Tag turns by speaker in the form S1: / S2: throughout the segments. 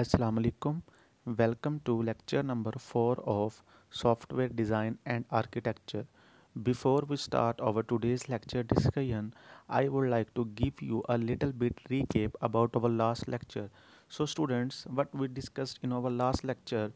S1: Assalamu alaikum welcome to lecture number 4 of software design and architecture before we start our today's lecture discussion i would like to give you a little bit recap about our last lecture so students what we discussed in our last lecture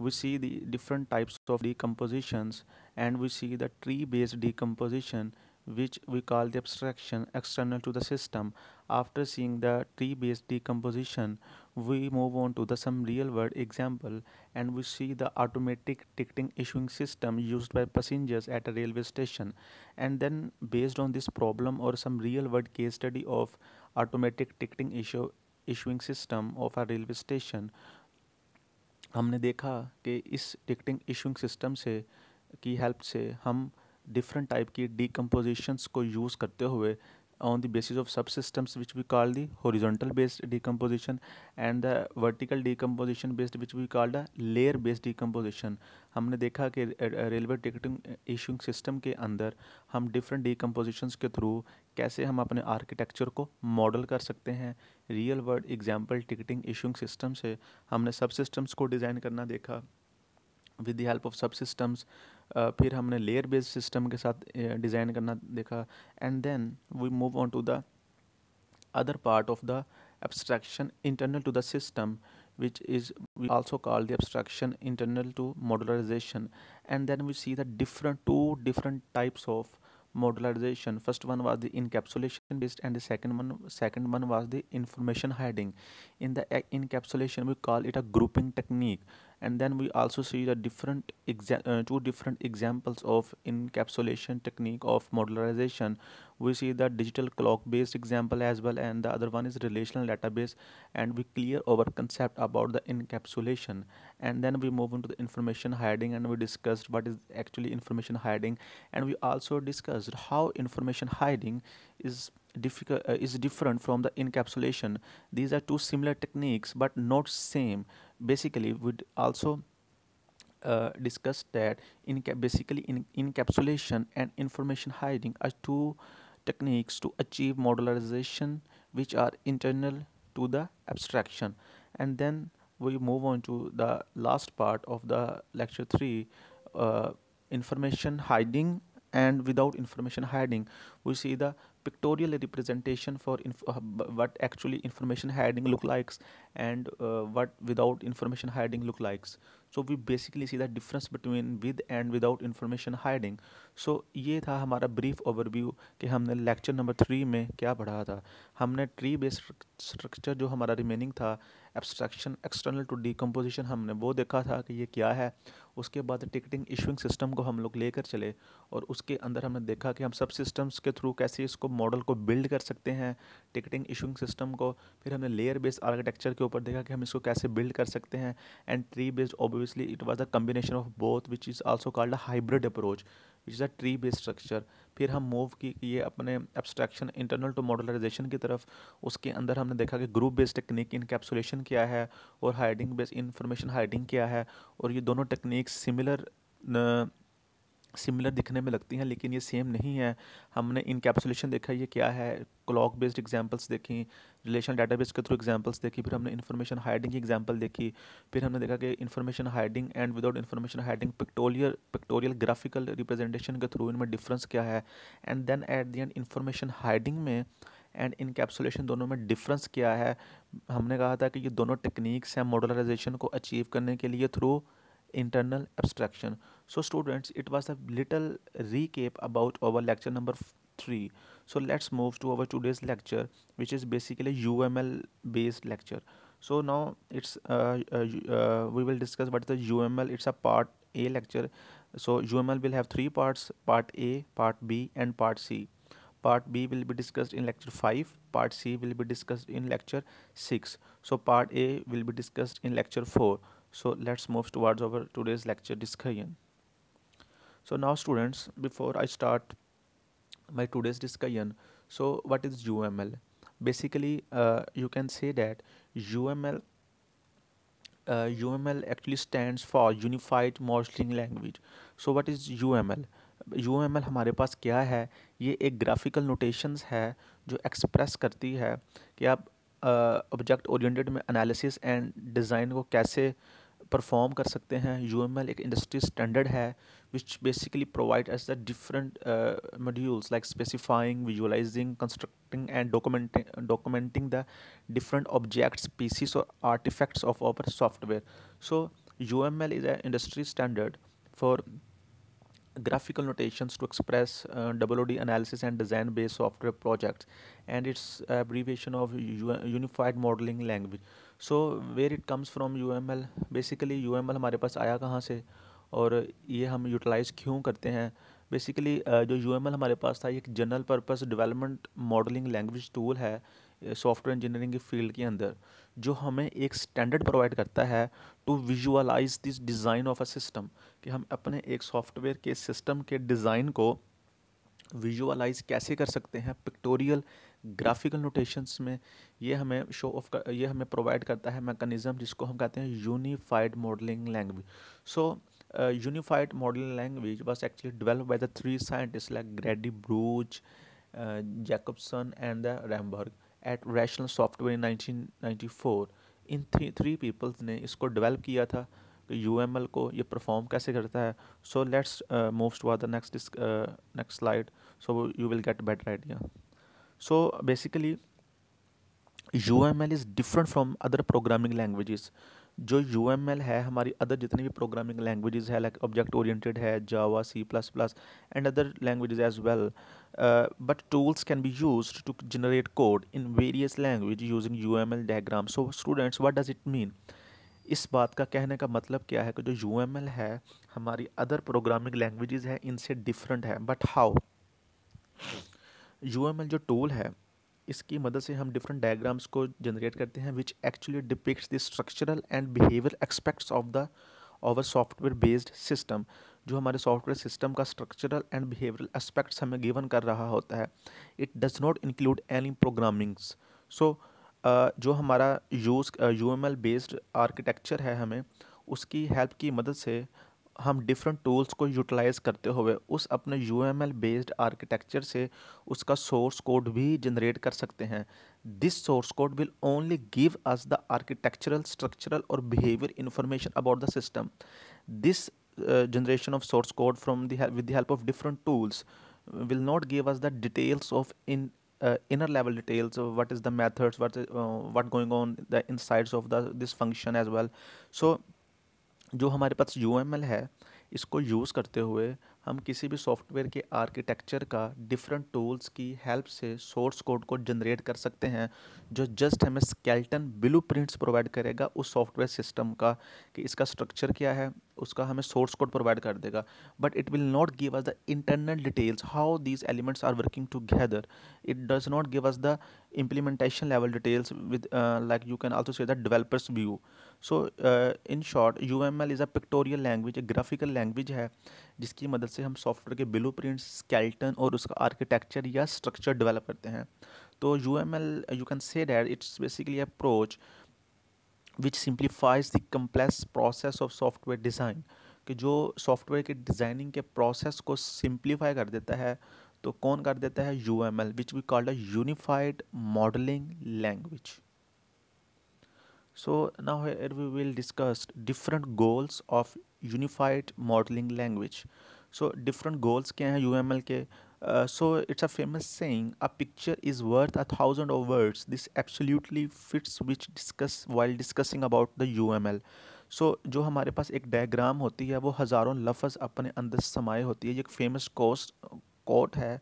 S1: we see the different types of decompositions and we see the tree based decomposition which we call the abstraction external to the system. After seeing the tree-based decomposition, we move on to the some real-world example and we see the automatic ticketing issuing system used by passengers at a railway station. And then based on this problem or some real-world case study of automatic ticketing issue, issuing system of a railway station, हमने देखा कि इस ticketing issuing system से की help से हम different type की decompositions को use करते हुए on the basis of subsystems which we call the horizontal based decomposition and the vertical decomposition based which we call the layer based decomposition हमने देखा कि रेलवे टिकटिंग इशूइंग सिस्टम के अंदर हम डिफरेंट डिकम्पोजिशंस के थ्रू कैसे हम अपने आर्किटेक्चर को मॉडल कर सकते हैं real world example ticketing issuing system से हमने सब सिस्टम्स को डिज़ाइन करना देखा with the help of subsystems फिर हमने लेयर बेस्ड सिस्टम के साथ डिज़ाइन uh, करना देखा and then we move on to the other part of the abstraction internal to the system which is we also call the abstraction internal to modularization and then we see the different two different types of modularization first one was the encapsulation based and second one second one was the information hiding in the encapsulation we call it a grouping technique and then we also see the different uh, two different examples of encapsulation technique of modularization we see the digital clock based example as well and the other one is relational database and we clear our concept about the encapsulation and then we move into the information hiding and we discussed what is actually information hiding and we also discussed how information hiding is difficult uh, is different from the encapsulation these are two similar techniques but not same basically we also uh, discuss that in basically in encapsulation and information hiding are two techniques to achieve modularization which are internal to the abstraction and then we move on to the last part of the lecture 3 uh, information hiding and without information hiding we see the pictorial representation for inf- uh, what actually information hiding look likes and uh, what without information hiding look likes so we basically see the difference between with and without information hiding so ye tha hamara brief overview ki humne lecture number 3 mein kya padha tha humne tree based structure jo hamara remaining tha abstraction external to decomposition हमने वो देखा था कि ये क्या है उसके बाद टिकटिंग इशूइंग सिस्टम को हम लोग लेकर चले और उसके अंदर हमने देखा कि हम सब सिस्टम्स के थ्रू कैसे इसको मॉडल को बिल्ड कर सकते हैं टिकटिंग इशूइंग सिस्टम को फिर हमने लेयर बेस्ड आर्किटेक्चर के ऊपर देखा कि हम इसको कैसे बिल्ड कर सकते हैं and tree based obviously it was a combination of both which is also called a hybrid approach which is a tree based structure फिर हम मूव की ये अपने एब्स्ट्रैक्शन इंटरनल टू मॉडलाइजेशन की तरफ उसके अंदर हमने देखा कि ग्रुप बेस्ड टेक्निक इनकेप्सुलेशन क्या है और हाइडिंग बेस्ड इंफॉर्मेशन हाइडिंग क्या है और ये दोनों टेक्निक सिमिलर सिमिलर दिखने में लगती हैं लेकिन ये सेम नहीं है हमने इनकेप्सुलेशन देखा ये क्या है क्लॉक बेस्ड एग्जांपल्स देखी रिलेशन डेटाबेस के थ्रू एग्जांपल्स देखी फिर हमने इन्फॉर्मेशन हाइडिंग की एग्जांपल देखी फिर हमने देखा कि information hiding and without information hiding pictorial pictorial graphical representation के थ्रू इनमें डिफरेंस क्या है and then at the end information hiding में एंड इनकेप्सुलेशन दोनों में डिफरेंस क्या है हमने कहा था कि ये दोनों टेक्निक्स हैं मॉडलाइजेशन को अचीव करने के लिए through internal abstraction so students it was a little recap about our lecture number 3 so let's move to our today's lecture which is basically uml based lecture so now it's uh, uh, uh, we will discuss what is the uml it's a part a lecture so uml will have three parts part a part b and part c part b will be discussed in lecture 5 part c will be discussed in lecture 6 so part a will be discussed in lecture 4 so let's move towards our today's lecture discussion so now students before i start my today's discussion so what is uml basically uh, you can say that uml uh, uml actually stands for unified modeling language so what is uml uml हमारे पास क्या है ये एक graphical notations है जो express करती है कि आप ऑब्जेक्ट ओरिएंटेड में एनालिसिस एंड डिज़ाइन को कैसे uh, परफॉर्म कर सकते हैं यू एम एल एक इंडस्ट्री स्टैंडर्ड है which basically provides the different modules like specifying visualizing constructing and documenting the different objects pieces और artifacts of our software so U M L is a industry standard for graphical notations to express uh, WOD analysis and design based software projects and its abbreviation of U- unified modeling language so where it comes from U M L basically U M L हमारे पास आया कहाँ से और ये हम utilise क्यों करते हैं बेसिकली जो यू एम एल हमारे पास था एक general purpose development modeling language tool है सॉफ्टवेयर इंजीनियरिंग की फील्ड के अंदर जो हमें एक स्टैंडर्ड प्रोवाइड करता है to visualize this design of a system कि हम अपने एक सॉफ्टवेयर के सिस्टम के डिज़ाइन को विजुअलाइज कैसे कर सकते हैं पिक्टोरियल ग्राफिकल नोटेशंस में ये हमें शो ऑफ कर ये हमें प्रोवाइड करता है मैकेनिज़्म जिसको हम कहते हैं unified modelling language so unified modelling language was actually develop by the three scientist like Grady Booch Jacobson and the Rumbaugh at Rational Software nineteen four इन थ्री थ्री पीपल्स ने इसको develop किया था U M L को ये perform कैसे करता है so let's moves to are the next next slide so you will get better idea so basically UML is different from other programming languages जो यू एम एल है हमारी other जितनी भी प्रोग्रामिंग लैंग्वेजेस है like object oriented है Java C plus plus and other languages as well but tools can be use to generate code in various language using U M L diagram so students what does it mean इस बात का कहने का मतलब क्या है कि जो यू एम एल है हमारी अदर प्रोग्रामिंग लैंग्वेजेस है इनसे डिफरेंट है बट हाउ यू जो टूल है इसकी मदद से हम डिफरेंट डायग्राम्स को जनरेट करते हैं which actually depict the structural and behavior expects of the our software based system जो हमारे सॉफ्टवेयर सिस्टम का स्ट्रक्चरल एंड बिहेवियरल एस्पेक्ट्स हमें गिवन कर रहा होता है it does not include any programmings so जो हमारा use U M L based architecture है हमें उसकी हेल्प की मदद से हम डिफरेंट टूल्स को यूटिलाइज़ करते हुए उस अपने यू बेस्ड आर्किटेक्चर से उसका सोर्स कोड भी जनरेट कर सकते हैं this source code will only give us the architectural structural और behavior information about the system this generation of source code from with the help of different tools will not give us the details of in uh, inner level details of what is the methods what is, uh, what going on the insides of the this function as well so जो हमारे पास you है इसको use करते हुए हम किसी भी software के आर्किटेक्चर का डिफरेंट टूल्स की हेल्प से सोर्स कोड को जनरेट कर सकते हैं जो जस्ट हमें स्केल्टन ब्लू प्रोवाइड करेगा उस सॉफ्टवेयर सिस्टम का कि इसका स्ट्रक्चर क्या है उसका हमें सोर्स कोड प्रोवाइड कर देगा but it will not give us the internal details how these elements are working together it does not give us the implementation level details with like you can also say the developers view so in short U M L is a pictorial language a graphical language है जिसकी मदद से हम software के blue print skeleton और उसका architecture या structure develop करते हैं तो U M L you can say that it's basically approach which simplifies the complex process of software design कि जो सॉफ्टवेयर के डिज़ाइनिंग के प्रोसेस को सिंप्लीफाई कर देता है तो कौन कर देता है U M L which we called a unified modelling language so now here we will discuss different goals of unified modelling language so different goals क्या हैं एल के so it's a famous saying a picture is worth a thousand of words this absolutely fits which discuss while discussing about the uml so so, जो हमारे पास एक diagram होती है वो हज़ारों लफ्ज़ अपने अंदर समाये होती है ये एक फेमस कोस्ट कोट है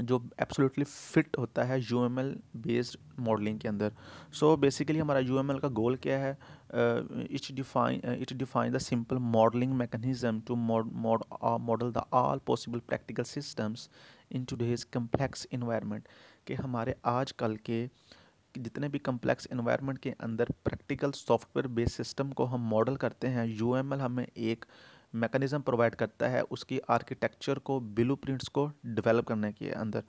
S1: जो एब्सोल्युटली फिट होता है यूएमएल बेस्ड मॉडलिंग के अंदर सो so, बेसिकली हमारा यूएमएल का गोल क्या है Uh, it define uh, it defines the simple modeling mechanism to mod, mod uh, model the all possible practical systems in today's complex environment कि हमारे आज कल के जितने भी कम्प्लेक्स इन्वायरमेंट के अंदर प्रैक्टिकल सॉफ्टवेयर बेस्ड सिस्टम को हम मॉडल करते हैं यू हमें एक मैकेनिज़्म प्रोवाइड करता है उसकी आर्किटेक्चर को ब्लू को डेवलप करने के अंदर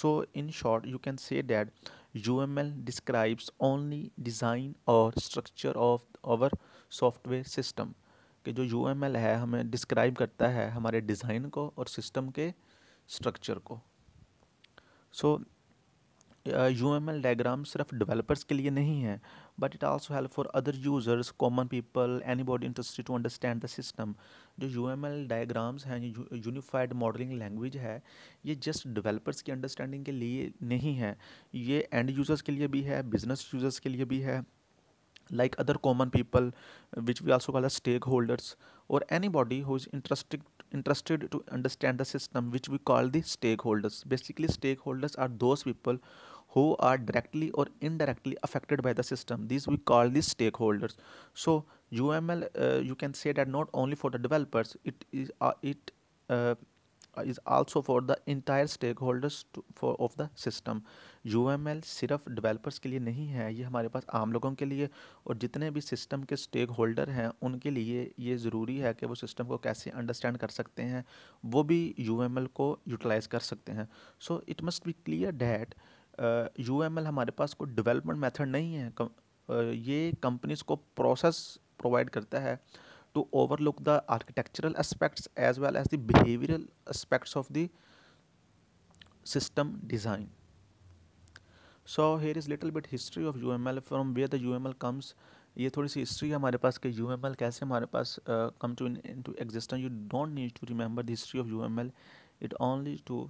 S1: so in short you can say that UML describes only design or structure of our software system कि जो यू है हमें डिस्क्राइब करता है हमारे डिज़ाइन को और सिस्टम के स्ट्रक्चर को so U M L diagram सिर्फ डिवेलपर्स के लिए नहीं है but it also help for other users common people anybody interested to understand the system जो यू एम एल डायग्राम्स हैं यूनिफाइड मॉडलिंग लैंग्वेज है ये जस्ट डिवेलपर्स की अंडरस्टैंडिंग के लिए नहीं है ये एंड यूजर्स के लिए भी है बिजनेस यूजर्स के लिए भी है like other common people which we also call a stakeholders और anybody who is interested interested to understand the system which we call the stakeholders basically stakeholders are those people who are directly or indirectly affected by the system these we call these stakeholders so uml uh, you can say that not only for the developers it is uh, it uh, is also for the entire stakeholders to, for of the system uml सिर्फ developers के लिए नहीं है ये हमारे पास आम लोगों के लिए और जितने भी सिस्टम के स्टेक होल्डर हैं उनके लिए ये ज़रूरी है कि वो सिस्टम को कैसे अंडरस्टैंड कर सकते हैं वो भी uml को यूटिलाइज कर सकते हैं so it must be clear that U M L हमारे पास कोई डेवलपमेंट मेथड नहीं है कम, आ, ये कंपनीज को प्रोसेस प्रोवाइड करता है to overlook the architectural aspects as well as the behavioral aspects of the is little bit history of U M L from where the U M L comes ये थोड़ी सी history है हमारे पास कि you M L कैसे हमारे पास come to into existent you don't need to remember the history of U M L it only to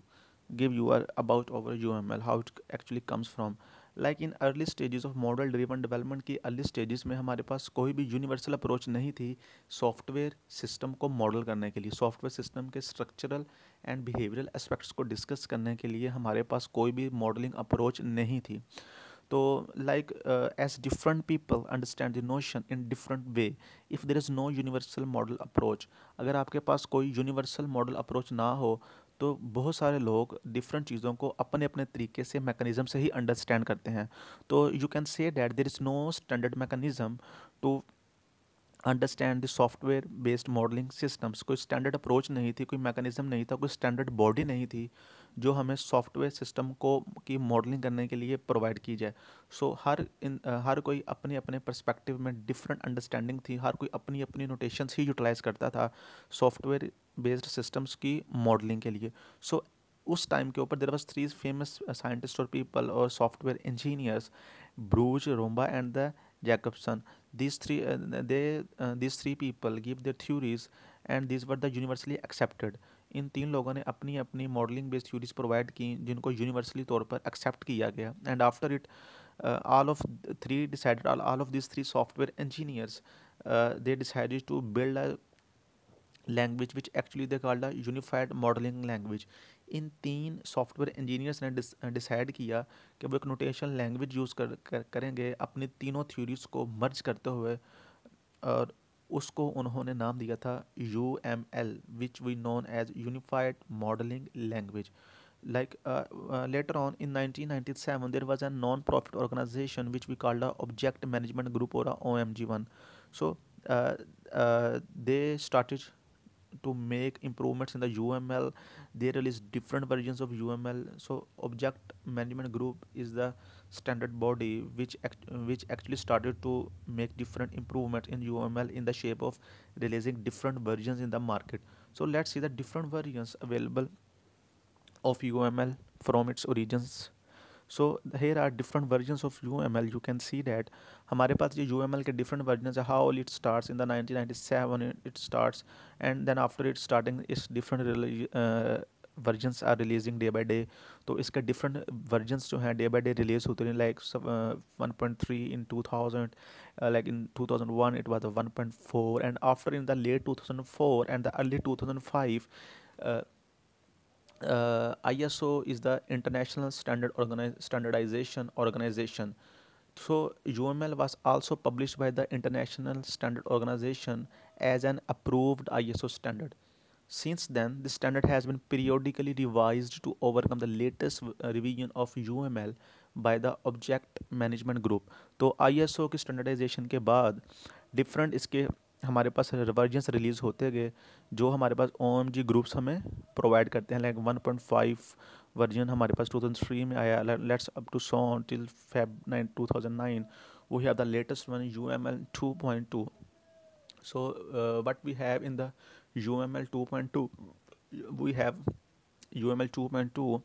S1: give you are about our UML how it actually comes from like in early stages of model driven development की early stages में हमारे पास कोई भी universal approach नहीं थी software system को model करने के लिए सॉफ्टवेयर सिस्टम के स्ट्रक्चरल एंड बिहेवियरल एस्पेक्ट्स को डिस्कस करने के लिए हमारे पास कोई भी मॉडलिंग अप्रोच नहीं थी तो like as different people understand the notion in different way if there is no universal model approach अगर आपके पास कोई यूनिवर्सल मॉडल अप्रोच ना हो तो बहुत सारे लोग डिफरेंट चीज़ों को अपने अपने तरीके से मैकेनिज़्म से ही अंडरस्टैंड करते हैं तो you can say that there is no standard mechanism to understand the software based modeling systems कोई स्टैंडर्ड अप्रोच नहीं थी कोई मैकेनिज्म नहीं था कोई स्टैंडर्ड बॉडी नहीं थी जो हमें सॉफ्टवेयर सिस्टम को की मॉडलिंग करने के लिए प्रोवाइड की जाए सो so, हर इन हर कोई अपने अपने परस्पेक्टिव में डिफरेंट अंडरस्टैंडिंग थी हर कोई अपनी अपनी नोटेशंस ही यूटिलाइज़ करता था सॉफ्टवेयर बेस्ड सिस्टम्स की मॉडलिंग के लिए सो so, उस टाइम के ऊपर there was three famous scientist और पीपल और software engineers Booch Rumbaugh and the Jacobson. These three, uh, they, uh, these three people give their theories and these were the universally accepted. इन तीन लोगों ने अपनी अपनी मॉडलिंग बेस्ड थ्यूरीज प्रोवाइड की जिनको यूनिवर्सली तौर पर एक्सेप्ट किया गया and after it all of three decided all of this three software engineers they decided to build a language which actually the called the unified modelling language इन तीन software engineers ने decide uh, किया कि वो एक notation language use कर, कर करेंगे अपनी तीनों थ्योरीज को मर्ज करते हुए और उसको उन्होंने नाम दिया था U M L which we known as unified modelling language like later on in nineteen ninety seven there was a non profit organisation which we called a object management group और O M G one so they started to make improvements in the UML. There is different versions of UML. So object management group is the standard body which act which actually started to make different improvements in UML in the shape of releasing different versions in the market. So let's see the different versions available of UML from its origins so here are different versions of U M L you can see that हमारे पास ये U M L के different version है how it start in the nineteen ninety seven it start and then after it starting इस different versions are releasing day by day तो इसके different versions जो हैं डे बाई डे रिलीज होते हैं like one point three in two thousand like in two thousand one it was one point four and after in the late two thousand four and the early two thousand five I S O is the international standard standardisation organisation so U M L was also publish by the international standard organisation as an approved I S O standard since then the standard has been periodically revise to overcome the latest revision of U M L by the object management group तो I S ओ के standardisation के बाद different इसके हमारे पास versions release होते गए जो हमारे पास ओ एम जी ग्रुप्स हमें प्रोवाइड करते हैं like one point five version हमारे पास टू थाउजेंड थ्री में आया let's up to so till Feb nine two thousand nine we are the latest one U M L two point two so what we have in the U M L two point two we have U M L two point two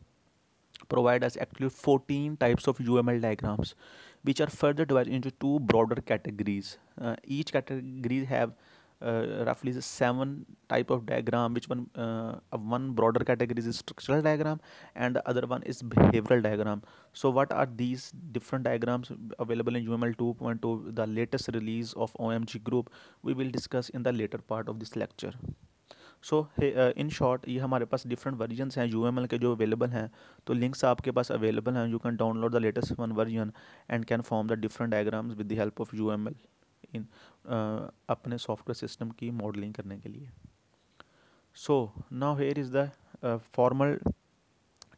S1: provide as actually fourteen types of U M L diagrams which are further divided into two broader categories. Uh, each category have uh, roughly the seven type of diagram which one uh, one broader category is structural diagram and the other one is behavioral diagram so what are these different diagrams available in uml 2.2 the latest release of omg group we will discuss in the later part of this lecture so in short ये हमारे पास different versions हैं U के जो available हैं तो links आपके पास अवेलेबल हैं you can download the latest one version and can form the different diagrams with the help of U in अपने सॉफ्टवेयर सिस्टम की मॉडलिंग करने के लिए so now here is the formal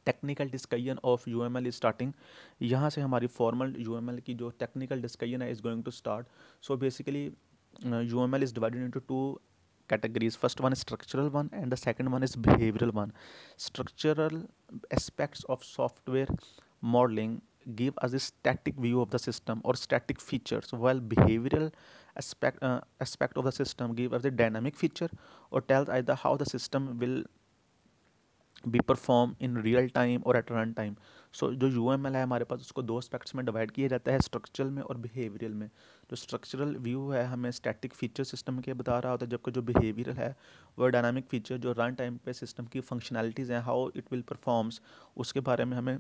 S1: technical discussion of U M L is starting यहाँ से हमारी formal you M L की जो टेक्निकल डिस्कशन है is going to start so basically U M L is divided into two categories first one is structural one and the second one is behavioral one structural aspects of software modeling give us a static view of the system or static features while behavioral aspect uh, aspect of the system give us a dynamic feature or tells either how the system will be perform in real time और at run time so जो U M L है हमारे पास उसको दो aspects में divide किया जाता है स्ट्रक्चरल में और बिहेवियरल में जो स्ट्रक्चरल व्यू है हमें स्टैटिक फीचर सिस्टम के बता रहा होता है जबकि जो बिहेवियरल है वो डायनामिक फीचर जो रन टाइम पे सिस्टम की फंक्शनैलिटीज़ हैं हाउ इट विल परफॉर्म्स उसके बारे में हमें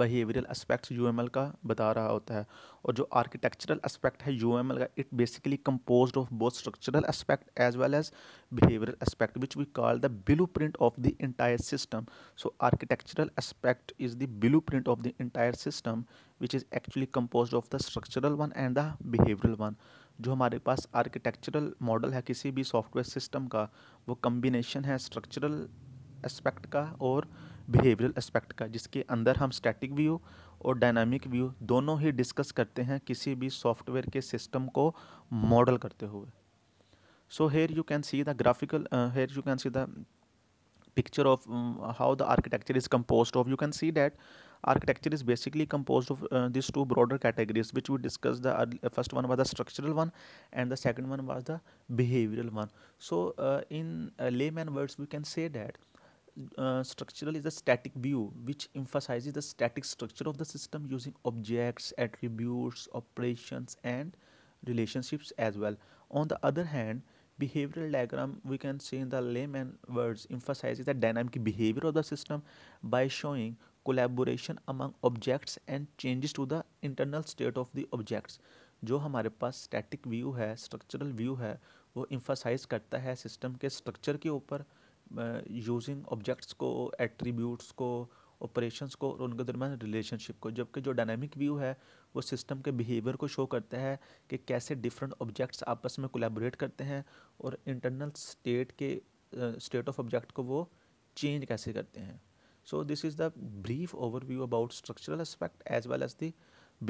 S1: बिहेवियरल एस्पेक्ट्स यू का बता रहा होता है और जो आर्किटेक्चरल एस्पेक्ट है यू का it basically compose of both structural aspect as well as behavioural aspect which we call the blueprint of the entire system so architectural aspect is the blueprint of the entire system which is actually compose of the structural one and the behavioural one जो हमारे पास architectural model है किसी भी software system का वो combination है structural aspect का और बिहेवियरल एस्पेक्ट का जिसके अंदर हम स्टैटिक व्यू और डायनामिक व्यू दोनों ही डिस्कस करते हैं किसी भी सॉफ्टवेयर के सिस्टम को मॉडल करते हुए so here you can see the graphical here you can see the picture of how the architecture is compose of you can see that architecture is basically compose of this two broader categories which we discuss the first one was the structural one and the second one was the behavioural one so in layman words we can say that uh, structural is a static view which emphasizes the static structure of the system using objects, attributes, operations and relationships as well. On the other hand, behavioral diagram we can say in the layman words emphasizes the dynamic behavior of the system by showing collaboration among objects and changes to the internal state of the objects. जो हमारे पास static view है structural view है वो इम्फासाइज करता है system के structure के ऊपर यूजिंग ऑब्जेक्ट्स को एट्रीब्यूट्स को ऑपरेशंस को और उनके दरमियान रिलेशनशिप को जबकि जो डायनेमिक व्यू है वो सिस्टम के बिहेवियर को शो करता है कि कैसे डिफरेंट ऑब्जेक्ट्स आपस में कोलेबोरेट करते हैं और इंटरनल स्टेट के स्टेट ऑफ ऑब्जेक्ट को वो चेंज कैसे करते हैं so this is the brief overview about structural aspect as well as the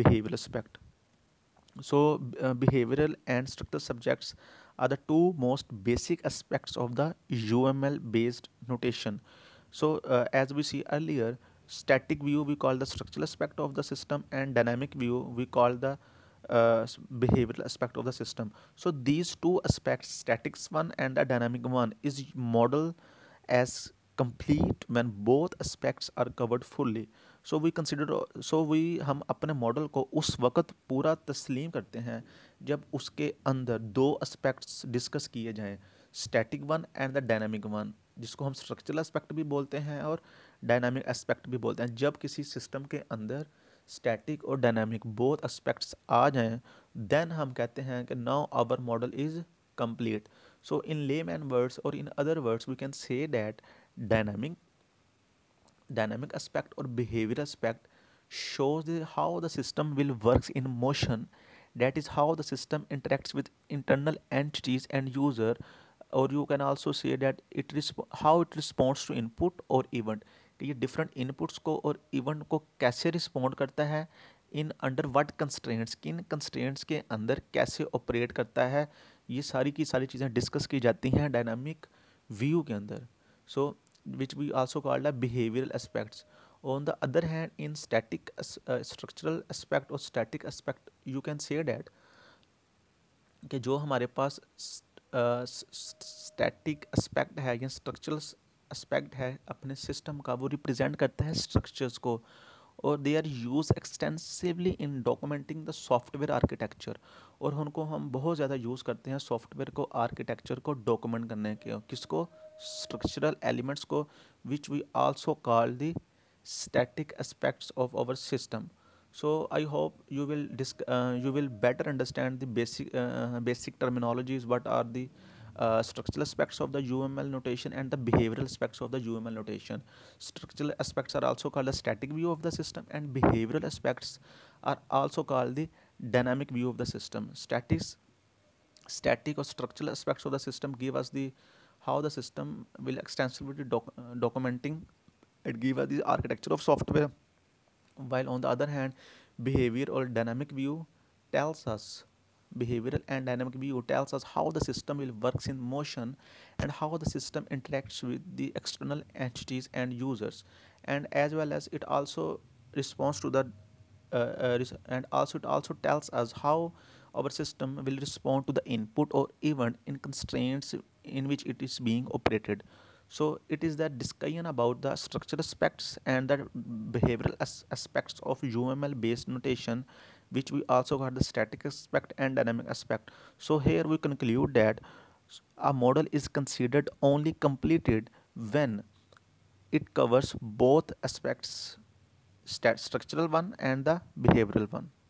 S1: behaviour aspect so uh, behavioral and structural subjects are the two most basic aspects of the uml based notation so uh, as we see earlier static view we call the structural aspect of the system and dynamic view we call the uh, behavioral aspect of the system so these two aspects statics one and the dynamic one is model as complete when both aspects are covered fully so we consider so we हम अपने model को उस वक्त पूरा तस्लीम करते हैं जब उसके अंदर दो एस्पेक्ट्स डिस्कस किए जाएं static one and the dynamic one जिसको हम स्ट्रक्चरल एस्पेक्ट भी बोलते हैं और डायनामिक एस्पेक्ट भी बोलते हैं जब किसी सिस्टम के अंदर स्टैटिक और डायनामिक बोथ एस्पेक्ट्स आ जाएं देन हम कहते हैं कि now our model is so in layman words और in other words we can say that dynamic dynamic aspect or behavior aspect shows the, how the system will works in motion that is how the system interacts with internal entities and user or you can also say that it how it responds to input or event ये different inputs को और event को कैसे respond करता है in under what constraints किन constraints के अंदर कैसे ऑपरेट करता है ये सारी की सारी चीज़ें डिस्कस की जाती हैं डायनामिक व्यू के अंदर so so, which we also called the behavioral aspects on the other hand in static uh, structural aspect or static aspect you can say that कि जो हमारे पास स्टैटिक एस्पेक्ट है या स्ट्रक्चरल एस्पेक्ट है अपने सिस्टम का वो रिप्रेजेंट करता है स्ट्रक्चर्स को और they are use extensively in documenting the software architecture और उनको हम बहुत ज़्यादा यूज़ करते हैं सॉफ्टवेयर को आर्किटेक्चर को डॉक्यूमेंट करने के किसको structural elements को which we also call the static aspects of our system so i hope you will disc, uh, you will better understand the basic uh, basic terminologies what are the uh, structural aspects of the UML notation and the behavioral aspects of the UML notation. Structural aspects are also called the static view of the system and behavioral aspects are also called the dynamic view of the system. Statics, static or structural aspects of the system give us the how the system will extensively doc uh, documenting it give us the architecture of software while on the other hand behavior or dynamic view tells us behavioral and dynamic view tells us how the system will works in motion and how the system interacts with the external entities and users and as well as it also responds to the uh, uh, and also it also tells us how our system will respond to the input or event in constraints in which it is being operated. So it is that discussion about the structural aspects and the behavioral as aspects of UML based notation which we also got the static aspect and dynamic aspect. So here we conclude that a model is considered only completed when it covers both aspects, structural one and the behavioral one.